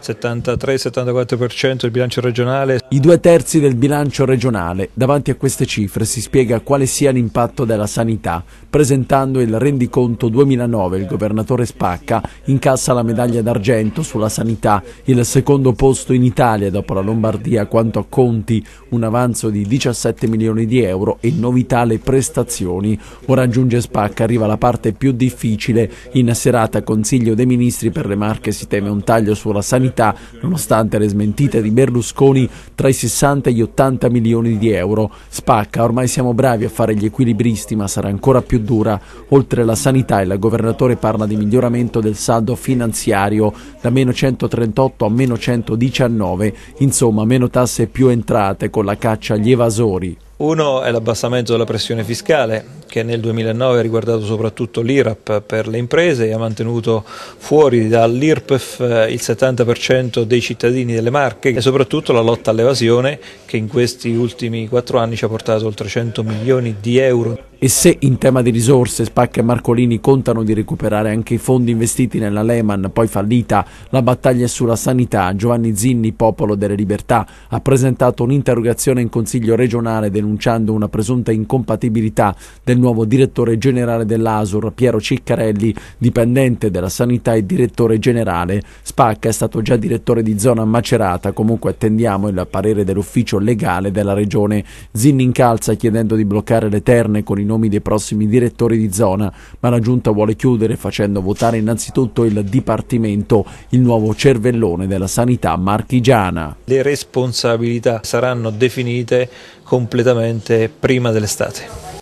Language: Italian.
73-74% il bilancio regionale. I due terzi del bilancio regionale. Davanti a queste cifre si spiega quale sia l'impatto della sanità. Presentando il rendiconto 2009 il governatore Spacca incassa la medaglia d'argento sulla sanità, il secondo posto in Italia dopo la Lombardia quanto a conti, un avanzo di 17 milioni di euro e novità le prestazioni. Ora giunge Spacca, arriva la parte più difficile. In serata Consiglio dei Ministri per le Marche si teme un taglio sulla sanità sanità, nonostante le smentite di Berlusconi tra i 60 e gli 80 milioni di euro. Spacca, ormai siamo bravi a fare gli equilibristi, ma sarà ancora più dura. Oltre alla sanità, il governatore parla di miglioramento del saldo finanziario da meno 138 a meno 119, insomma meno tasse e più entrate con la caccia agli evasori. Uno è l'abbassamento della pressione fiscale che nel 2009 ha riguardato soprattutto l'IRAP per le imprese e ha mantenuto fuori dall'IRPEF eh, il 70% dei cittadini delle Marche e soprattutto la lotta all'evasione che in questi ultimi quattro anni ci ha portato oltre 100 milioni di euro e se in tema di risorse Spacca e Marcolini contano di recuperare anche i fondi investiti nella Lehman, poi fallita la battaglia sulla sanità, Giovanni Zinni, Popolo delle Libertà, ha presentato un'interrogazione in Consiglio regionale denunciando una presunta incompatibilità del nuovo direttore generale dell'ASUR, Piero Ciccarelli, dipendente della sanità e direttore generale. Spacca è stato già direttore di zona Macerata, comunque attendiamo il parere dell'ufficio legale della regione. Zinni incalza chiedendo di bloccare le terne con il nomi dei prossimi direttori di zona, ma la giunta vuole chiudere facendo votare innanzitutto il Dipartimento, il nuovo cervellone della sanità marchigiana. Le responsabilità saranno definite completamente prima dell'estate.